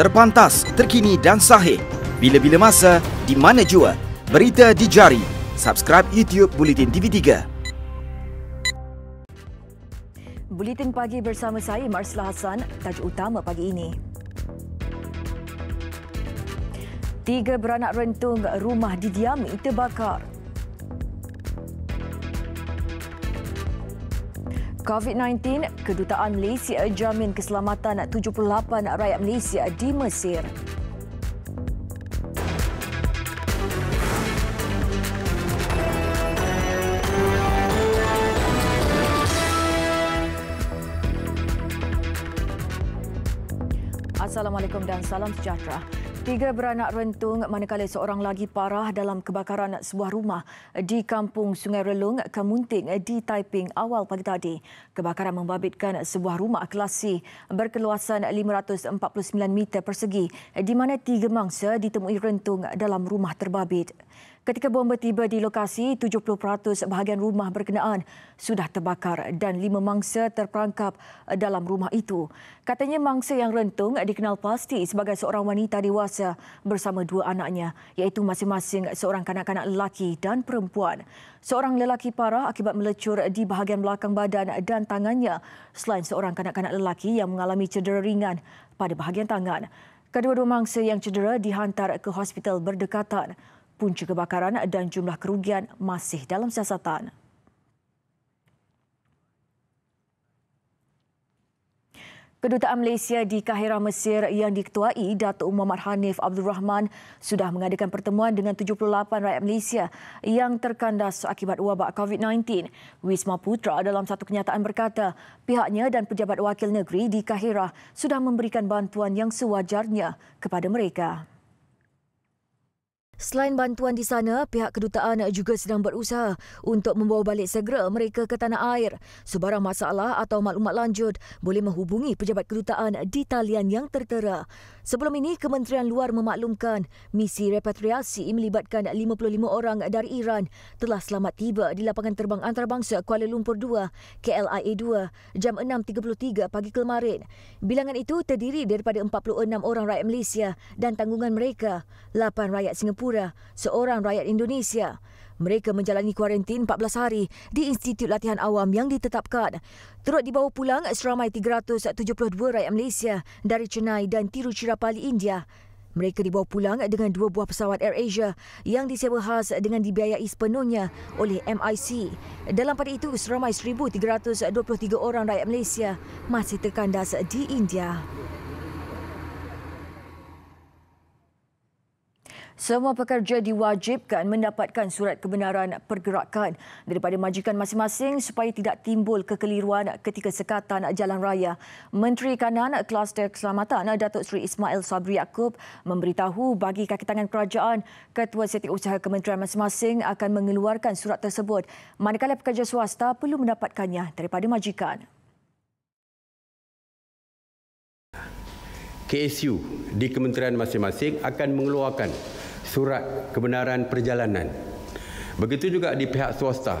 Terpantas, terkini dan sahih. Bila-bila masa, di mana jua. Berita dijari. Subscribe YouTube Bulletin TV3. Bulletin pagi bersama saya Marsla Hassan, tajuk utama pagi ini. Tiga beranak rentung rumah didiami terbakar. COVID-19, Kedutaan Malaysia jamin keselamatan 78 rakyat Malaysia di Mesir. Assalamualaikum dan salam sejahtera. Tiga beranak rentung manakala seorang lagi parah dalam kebakaran sebuah rumah di kampung Sungai Relung, Kamunting di Taiping awal pagi tadi. Kebakaran membabitkan sebuah rumah kelas C berkeluasan 549 meter persegi di mana tiga mangsa ditemui rentung dalam rumah terbabit. Ketika bomba tiba di lokasi, 70% bahagian rumah berkenaan sudah terbakar dan lima mangsa terperangkap dalam rumah itu. Katanya mangsa yang rentung dikenal pasti sebagai seorang wanita dewasa bersama dua anaknya, iaitu masing-masing seorang kanak-kanak lelaki dan perempuan. Seorang lelaki parah akibat melecur di bahagian belakang badan dan tangannya selain seorang kanak-kanak lelaki yang mengalami cedera ringan pada bahagian tangan. Kedua-dua mangsa yang cedera dihantar ke hospital berdekatan punca kebakaran dan jumlah kerugian masih dalam siasatan. Kedutaan Malaysia di Kaherah Mesir yang diketuai Datuk Muhammad Hanif Abdul Rahman sudah mengadakan pertemuan dengan 78 rakyat Malaysia yang terkandas akibat wabak COVID-19. Wisma Putra dalam satu kenyataan berkata, pihaknya dan pejabat wakil negeri di Kaherah sudah memberikan bantuan yang sewajarnya kepada mereka. Selain bantuan di sana, pihak kedutaan juga sedang berusaha untuk membawa balik segera mereka ke tanah air. Sebarang masalah atau maklumat lanjut boleh menghubungi pejabat kedutaan di talian yang tertera. Sebelum ini, Kementerian Luar memaklumkan misi repatriasi melibatkan 55 orang dari Iran telah selamat tiba di lapangan terbang antarabangsa Kuala Lumpur 2, KLIA 2, jam 6.33 pagi kemarin. Bilangan itu terdiri daripada 46 orang rakyat Malaysia dan tanggungan mereka, 8 rakyat Singapura Singapura, seorang rakyat Indonesia. Mereka menjalani kuarantin 14 hari di Institut Latihan Awam yang ditetapkan. Turut dibawa pulang seramai 372 rakyat Malaysia dari Chennai dan Tiruchirapalli, India. Mereka dibawa pulang dengan dua buah pesawat Air Asia yang disewa khas dengan dibiayai sepenuhnya oleh MIC. Dalam pada itu, seramai 1,323 orang rakyat Malaysia masih terkandas di India. Semua pekerja diwajibkan mendapatkan surat kebenaran pergerakan daripada majikan masing-masing supaya tidak timbul kekeliruan ketika sekatan jalan raya. Menteri Kanan Kluster Keselamatan Datuk Seri Ismail Sabri Yaakob memberitahu bagi kaki tangan kerajaan, Ketua Setiap Usaha Kementerian masing-masing akan mengeluarkan surat tersebut manakala pekerja swasta perlu mendapatkannya daripada majikan. KSU di kementerian masing-masing akan mengeluarkan surat kebenaran perjalanan. Begitu juga di pihak swasta.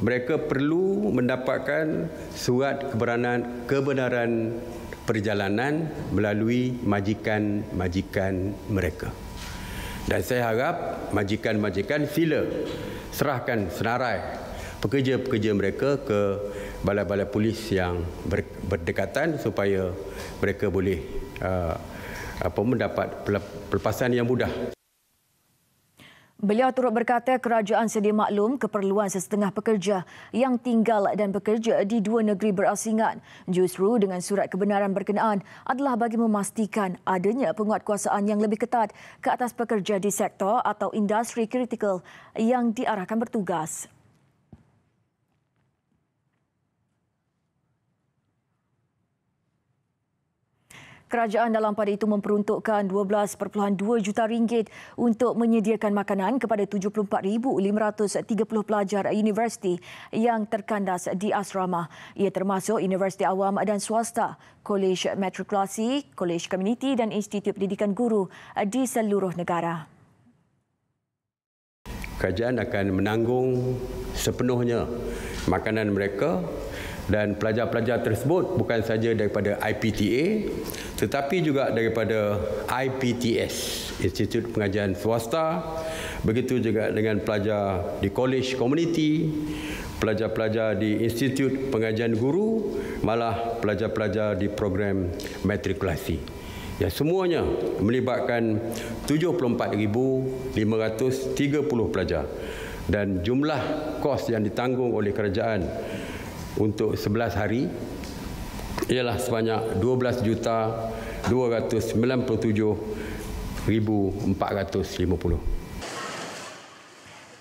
Mereka perlu mendapatkan surat kebenaran kebenaran perjalanan melalui majikan-majikan mereka. Dan saya harap majikan-majikan sila serahkan senarai pekerja-pekerja mereka ke balai-balai polis yang berdekatan supaya mereka boleh uh, apa mendapat pelepasan yang mudah. Beliau turut berkata kerajaan sedia maklum keperluan sesetengah pekerja yang tinggal dan bekerja di dua negeri berasingan. Justru dengan surat kebenaran berkenaan adalah bagi memastikan adanya penguatkuasaan yang lebih ketat ke atas pekerja di sektor atau industri kritikal yang diarahkan bertugas. Kerajaan dalam pada itu memperuntukkan 12.2 juta ringgit untuk menyediakan makanan kepada 74,530 pelajar universiti yang terkandas di asrama. Ia termasuk universiti awam dan swasta, kolej metrikulasi, kolej komuniti dan institut pendidikan guru di seluruh negara. Kerajaan akan menanggung sepenuhnya makanan mereka dan pelajar-pelajar tersebut bukan saja daripada IPTA tetapi juga daripada IPTS, Institut Pengajian Swasta, begitu juga dengan pelajar di College Community, pelajar-pelajar di Institut Pengajian Guru, malah pelajar-pelajar di program matrikulasi. Ya, semuanya melibatkan 74,530 pelajar dan jumlah kos yang ditanggung oleh kerajaan untuk 11 hari ialah sebanyak 12 juta 297,450.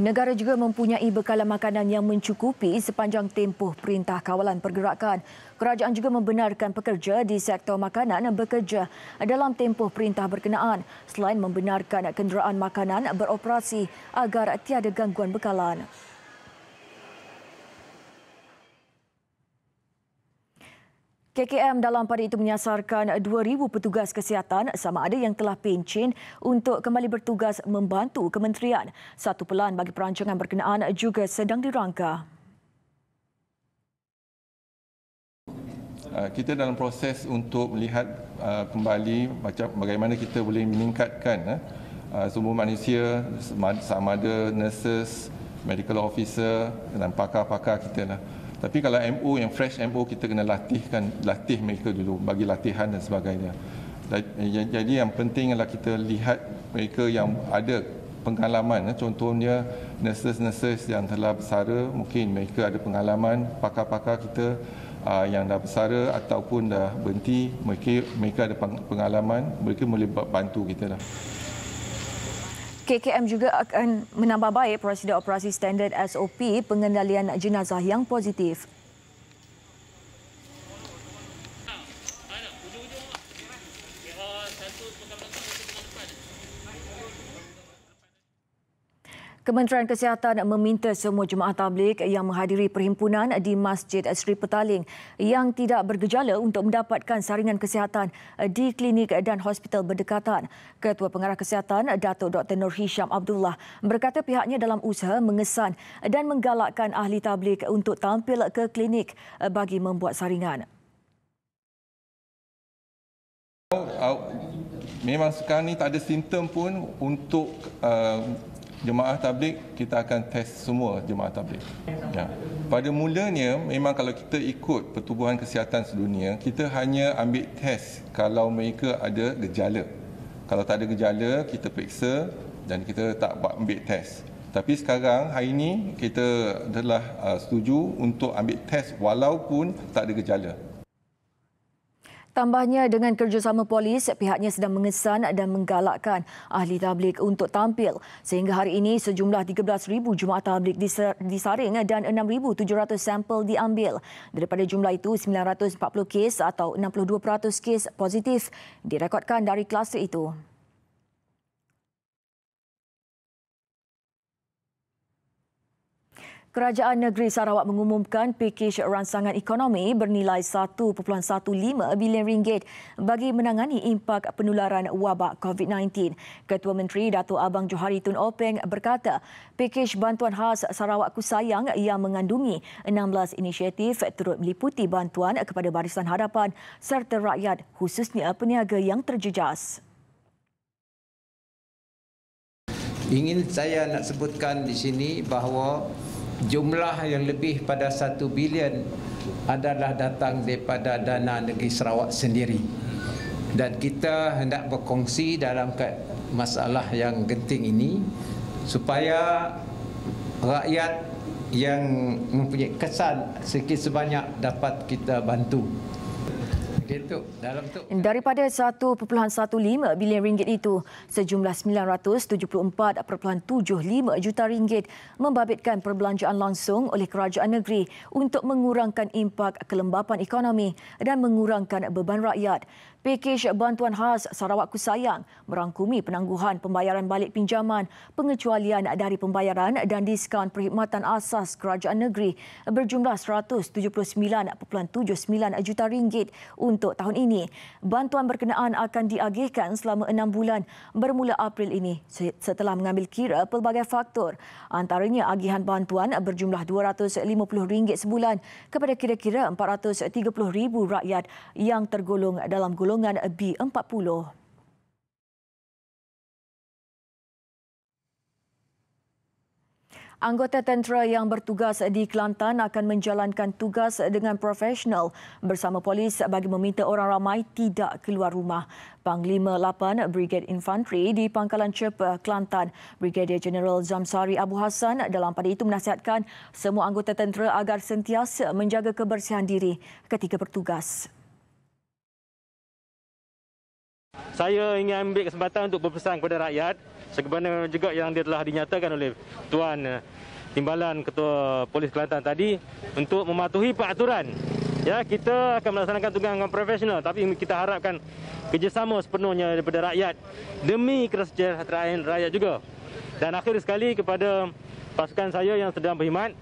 Negara juga mempunyai bekalan makanan yang mencukupi sepanjang tempoh perintah kawalan pergerakan. Kerajaan juga membenarkan pekerja di sektor makanan bekerja dalam tempoh perintah berkenaan selain membenarkan kenderaan makanan beroperasi agar tiada gangguan bekalan. KKM dalam pada itu menyasarkan 2,000 petugas kesihatan sama ada yang telah pencin untuk kembali bertugas membantu kementerian. Satu pelan bagi perancangan berkenaan juga sedang dirangka. Ah, kita dalam proses untuk melihat ah, kembali macam bagaimana kita boleh meningkatkan ah, sumber manusia sama ada nurses, medical officer dan pakar-pakar kita lah. Tapi kalau MO yang fresh MO kita kena latihkan, latih mereka dulu bagi latihan dan sebagainya. Jadi yang penting adalah kita lihat mereka yang ada pengalaman. Eh. Contohnya nurses-nurses yang telah bersara, mungkin mereka ada pengalaman, pakar-pakar kita ah, yang dah bersara ataupun dah berhenti, mereka, mereka ada pengalaman, mereka boleh bantu kita. Lah. KKM juga akan menambah baik prosedur operasi standard SOP pengendalian jenazah yang positif. Kementerian Kesihatan meminta semua jemaah tablik yang menghadiri perhimpunan di Masjid Sri Petaling yang tidak bergejala untuk mendapatkan saringan kesihatan di klinik dan hospital berdekatan. Ketua Pengarah Kesihatan Datuk Dr. Nur Hisham Abdullah berkata pihaknya dalam usaha mengesan dan menggalakkan ahli tablik untuk tampil ke klinik bagi membuat saringan. Memang sekarang ni tak ada simptom pun untuk uh, jemaah tablik kita akan test semua jemaah tablik. Ya. Pada mulanya memang kalau kita ikut pertubuhan kesihatan sedunia kita hanya ambil test kalau mereka ada gejala. Kalau tak ada gejala kita periksa dan kita tak ambil test. Tapi sekarang hari ini kita telah uh, setuju untuk ambil test walaupun tak ada gejala. Tambahnya dengan kerjasama polis, pihaknya sedang mengesan dan menggalakkan ahli tablik untuk tampil. Sehingga hari ini sejumlah 13,000 jemaah tablik disaring dan 6,700 sampel diambil. Daripada jumlah itu, 940 kes atau 62% kes positif direkodkan dari kluster itu. Kerajaan Negeri Sarawak mengumumkan pakej ransangan ekonomi bernilai 1.15 bilion ringgit bagi menangani impak penularan wabak COVID-19. Ketua Menteri Dato' Abang Johari Tun Openg berkata, pakej bantuan khas Sarawak Kusayang yang mengandungi 16 inisiatif turut meliputi bantuan kepada barisan hadapan serta rakyat khususnya peniaga yang terjejas. Ingin saya nak sebutkan di sini bahawa jumlah yang lebih pada 1 bilion adalah datang daripada dana negeri Sarawak sendiri. Dan kita hendak berkongsi dalam masalah yang genting ini supaya rakyat yang mempunyai kesan sedikit sebanyak dapat kita bantu dalam tu. Daripada 1.15 bilion ringgit itu, sejumlah 974.75 juta ringgit membabitkan perbelanjaan langsung oleh kerajaan negeri untuk mengurangkan impak kelembapan ekonomi dan mengurangkan beban rakyat. Pakej bantuan khas Sarawak Kusayang merangkumi penangguhan pembayaran balik pinjaman, pengecualian dari pembayaran dan diskaun perkhidmatan asas kerajaan negeri berjumlah 179.79 juta ringgit untuk tahun ini. Bantuan berkenaan akan diagihkan selama enam bulan bermula April ini setelah mengambil kira pelbagai faktor antaranya agihan bantuan berjumlah RM250 sebulan kepada kira-kira 430,000 rakyat yang tergolong dalam golongan golongan B40. Anggota tentera yang bertugas di Kelantan akan menjalankan tugas dengan profesional bersama polis bagi meminta orang ramai tidak keluar rumah. Panglima 8 Brigade Infantry di Pangkalan Cepa, eh, Kelantan, Brigadier General Zamsari Abu Hassan dalam pada itu menasihatkan semua anggota tentera agar sentiasa menjaga kebersihan diri ketika bertugas. Saya ingin ambil kesempatan untuk berpesan kepada rakyat sebagaimana juga yang dia telah dinyatakan oleh Tuan eh, Timbalan Ketua Polis Kelantan tadi untuk mematuhi peraturan. Ya, kita akan melaksanakan tugas dengan profesional tapi kita harapkan kerjasama sepenuhnya daripada rakyat demi kesejahteraan rakyat juga. Dan akhir sekali kepada pasukan saya yang sedang berkhidmat,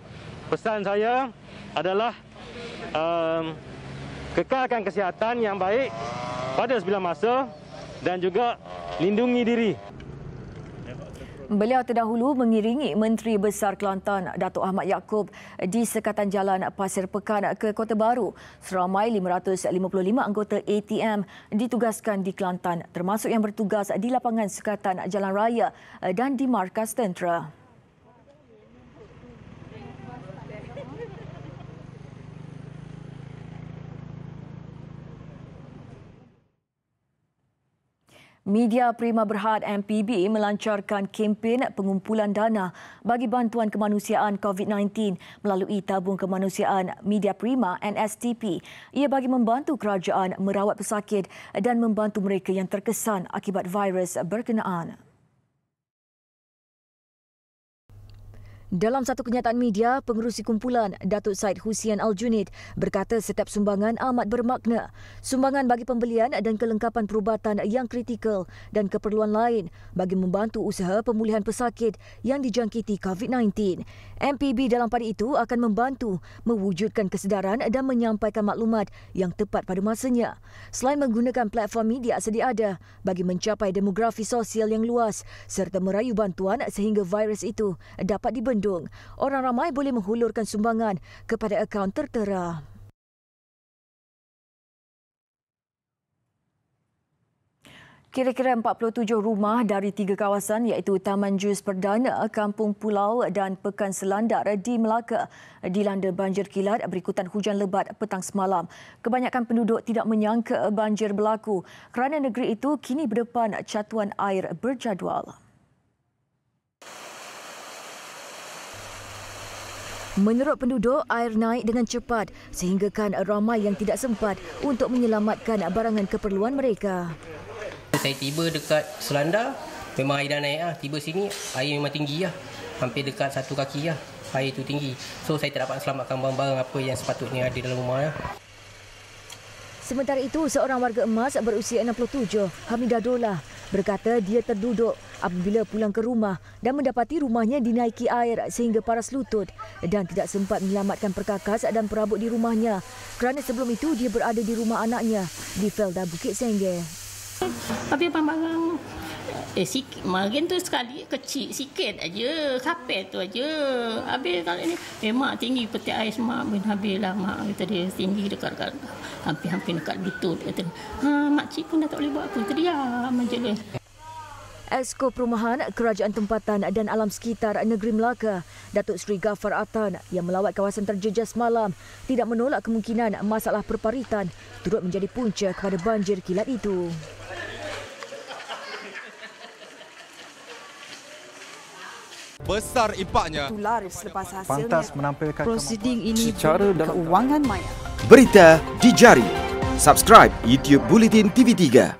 pesan saya adalah um, kekalkan kesihatan yang baik pada sebilang masa dan juga lindungi diri. Beliau terdahulu mengiringi Menteri Besar Kelantan Datuk Ahmad Yaakob di sekatan jalan Pasir Pekan ke Kota Baru. Seramai 555 anggota ATM ditugaskan di Kelantan termasuk yang bertugas di lapangan sekatan jalan raya eh, dan di markas tentera. Media Prima Berhad MPB melancarkan kempen pengumpulan dana bagi bantuan kemanusiaan COVID-19 melalui tabung kemanusiaan Media Prima NSTP. Ia bagi membantu kerajaan merawat pesakit dan membantu mereka yang terkesan akibat virus berkenaan. Dalam satu kenyataan media, pengerusi kumpulan Datuk Said Husian Al-Junid berkata setiap sumbangan amat bermakna. Sumbangan bagi pembelian dan kelengkapan perubatan yang kritikal dan keperluan lain bagi membantu usaha pemulihan pesakit yang dijangkiti COVID-19. MPB dalam pada itu akan membantu mewujudkan kesedaran dan menyampaikan maklumat yang tepat pada masanya. Selain menggunakan platform media sedia ada bagi mencapai demografi sosial yang luas serta merayu bantuan sehingga virus itu dapat dibenarkan Bandung. Orang ramai boleh menghulurkan sumbangan kepada akaun tertera. Kira-kira 47 rumah dari tiga kawasan iaitu Taman Jus Perdana, Kampung Pulau dan Pekan Selandar di Melaka dilanda banjir kilat berikutan hujan lebat petang semalam. Kebanyakan penduduk tidak menyangka banjir berlaku kerana negeri itu kini berdepan catuan air berjadual. Menurut penduduk, air naik dengan cepat sehinggakan ramai yang tidak sempat untuk menyelamatkan barangan keperluan mereka. Saya tiba dekat Selanda, memang air dah naik. Lah. Tiba sini, air memang tinggi. Lah. Hampir dekat satu kaki. Lah. Air itu tinggi. So saya tak dapat selamatkan barang-barang apa yang sepatutnya ada dalam rumah. Lah. Sementara itu, seorang warga emas berusia 67, Hamidah Dola, berkata dia terduduk apabila pulang ke rumah dan mendapati rumahnya dinaiki air sehingga paras lutut dan tidak sempat menyelamatkan perkakas dan perabot di rumahnya kerana sebelum itu dia berada di rumah anaknya di Felda Bukit Sengge. Tapi apa barang Eh sik margin tu sekali kecil sikit aja kapet tu aja. Habis kali ni eh mak tinggi peti ais mak bin habislah mak kata dia tinggi dekat dekat hampir-hampir dekat betul kata. Ha mak cik pun dah tak boleh buat apa tadi ah Esko Perumahan, Kerajaan Tempatan dan Alam Sekitar Negeri Melaka, Datuk Seri Gafar Atan yang melawat kawasan terjejas malam tidak menolak kemungkinan masalah perparitan turut menjadi punca kepada banjir kilat itu. besar impaknya. Pantas menampilkan proceeding ini secara dalam keuangan maya. Berita di jari. Subscribe YouTube Bulletin TV 3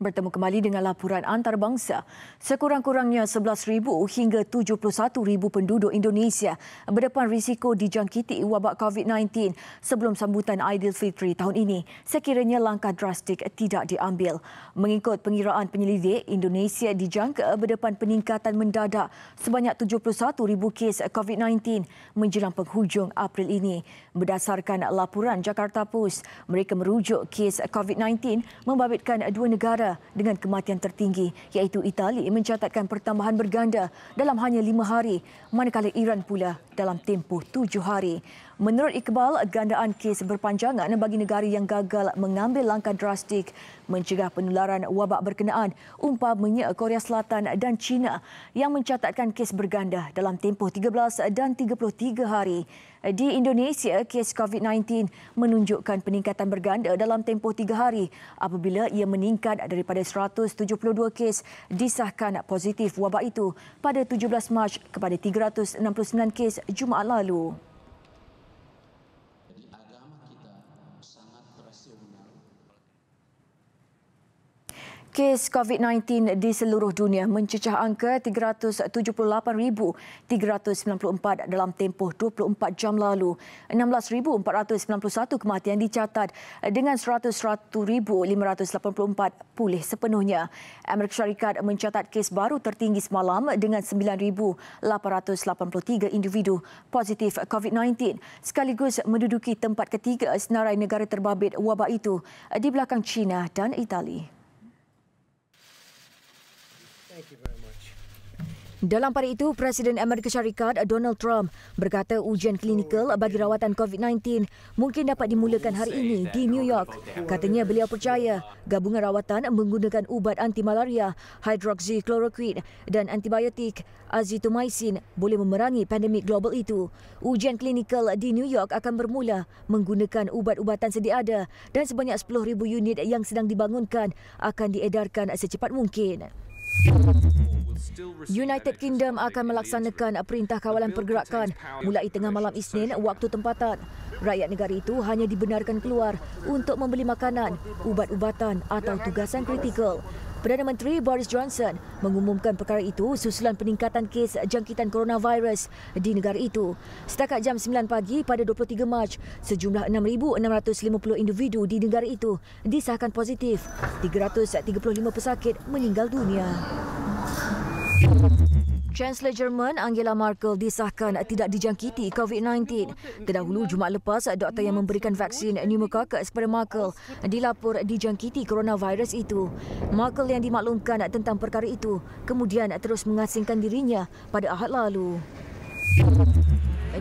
bertemu kembali dengan laporan antarabangsa. Sekurang-kurangnya 11,000 hingga 71,000 penduduk Indonesia berdepan risiko dijangkiti wabak COVID-19 sebelum sambutan Aidilfitri tahun ini. Sekiranya langkah drastik tidak diambil. Mengikut pengiraan penyelidik, Indonesia dijangka berdepan peningkatan mendadak sebanyak 71,000 kes COVID-19 menjelang penghujung April ini. Berdasarkan laporan Jakarta Post, mereka merujuk kes COVID-19 membabitkan dua negara dengan kematian tertinggi iaitu Itali mencatatkan pertambahan berganda dalam hanya lima hari manakala Iran pula dalam tempoh tujuh hari. Menurut Iqbal, gandaan kes berpanjangan bagi negara yang gagal mengambil langkah drastik mencegah penularan wabak berkenaan umpamanya Korea Selatan dan China yang mencatatkan kes berganda dalam tempoh 13 dan 33 hari. Di Indonesia, kes COVID-19 menunjukkan peningkatan berganda dalam tempoh 3 hari apabila ia meningkat daripada 172 kes disahkan positif wabak itu pada 17 Mac kepada 369 kes Jumaat lalu. Kes COVID-19 di seluruh dunia mencecah angka 378,394 dalam tempoh 24 jam lalu. 16,491 kematian dicatat dengan 101,584 pulih sepenuhnya. Amerika Syarikat mencatat kes baru tertinggi semalam dengan 9,883 individu positif COVID-19 sekaligus menduduki tempat ketiga senarai negara terbabit wabak itu di belakang China dan Itali. Dalam pada itu, Presiden Amerika Syarikat Donald Trump berkata ujian klinikal oh, bagi rawatan COVID-19 mungkin dapat dimulakan hari ini di New York. Katanya beliau percaya gabungan rawatan menggunakan ubat anti malaria, hydroxychloroquine dan antibiotik azithromycin boleh memerangi pandemik global itu. Ujian klinikal di New York akan bermula menggunakan ubat-ubatan sedia ada dan sebanyak 10,000 unit yang sedang dibangunkan akan diedarkan secepat mungkin. United Kingdom akan melaksanakan perintah kawalan pergerakan mulai tengah malam Isnin waktu tempatan. Rakyat negara itu hanya dibenarkan keluar untuk membeli makanan, ubat-ubatan atau tugasan kritikal. Perdana Menteri Boris Johnson mengumumkan perkara itu susulan peningkatan kes jangkitan coronavirus di negara itu. Setakat jam 9 pagi pada 23 Mac, sejumlah 6,650 individu di negara itu disahkan positif. 335 pesakit meninggal dunia. Chancellor Jerman Angela Merkel disahkan tidak dijangkiti COVID-19. Terdahulu Jumaat lepas, doktor yang memberikan vaksin pneumococcus kepada Merkel dilapor dijangkiti coronavirus itu. Merkel yang dimaklumkan tentang perkara itu kemudian terus mengasingkan dirinya pada Ahad lalu.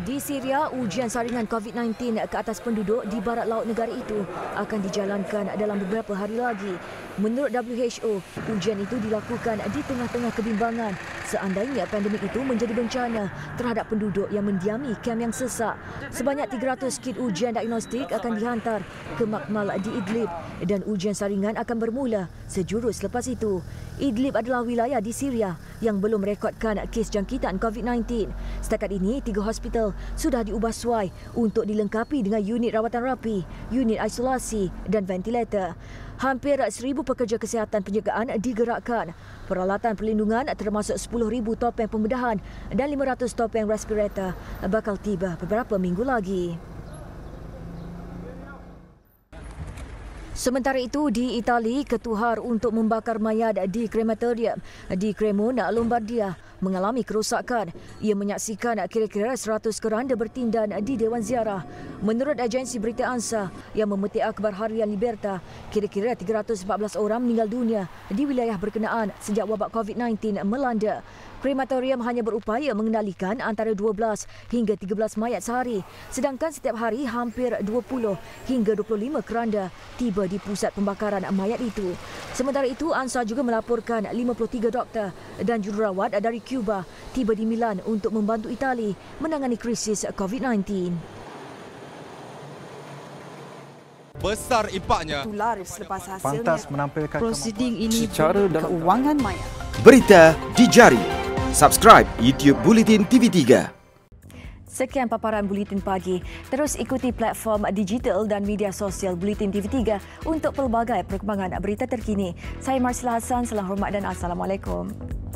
Di Syria, ujian saringan COVID-19 ke atas penduduk di barat laut negara itu akan dijalankan dalam beberapa hari lagi. Menurut WHO, ujian itu dilakukan di tengah-tengah kebimbangan seandainya pandemik itu menjadi bencana terhadap penduduk yang mendiami kem yang sesak. Sebanyak 300 kit ujian diagnostik akan dihantar ke makmal di Idlib dan ujian saringan akan bermula sejurus lepas itu. Idlib adalah wilayah di Syria yang belum rekodkan kes jangkitan COVID-19. Setakat ini, tiga hospital sudah diubah suai untuk dilengkapi dengan unit rawatan rapi, unit isolasi dan ventilator. Hampir 1,000 pekerja kesihatan penjagaan digerakkan. Peralatan perlindungan termasuk 10,000 topeng pembedahan dan 500 topeng respirator bakal tiba beberapa minggu lagi. Sementara itu di Itali, ketuhar untuk membakar mayat di krematorium di Cremona, Lombardia mengalami kerosakan. Ia menyaksikan kira-kira 100 keranda bertindan di Dewan Ziarah. Menurut agensi berita ANSA yang memetik akhbar harian Liberta, kira-kira 314 orang meninggal dunia di wilayah berkenaan sejak wabak COVID-19 melanda. Krematorium hanya berupaya mengendalikan antara 12 hingga 13 mayat sehari, sedangkan setiap hari hampir 20 hingga 25 keranda tiba di pusat pembakaran mayat itu. Sementara itu, ANSA juga melaporkan 53 doktor dan jururawat dari Q Cuba tiba di Milan untuk membantu Itali menangani krisis COVID-19. Besar impaknya. Pantas menampilkan proceeding ini secara dalam wangan maya. Berita di jari. Subscribe YouTube Bulletin TV3. Sekian paparan Bulletin Pagi. Terus ikuti platform digital dan media sosial Bulletin TV3 untuk pelbagai perkembangan berita terkini. Saya Marsila Hassan, selamat hormat dan Assalamualaikum.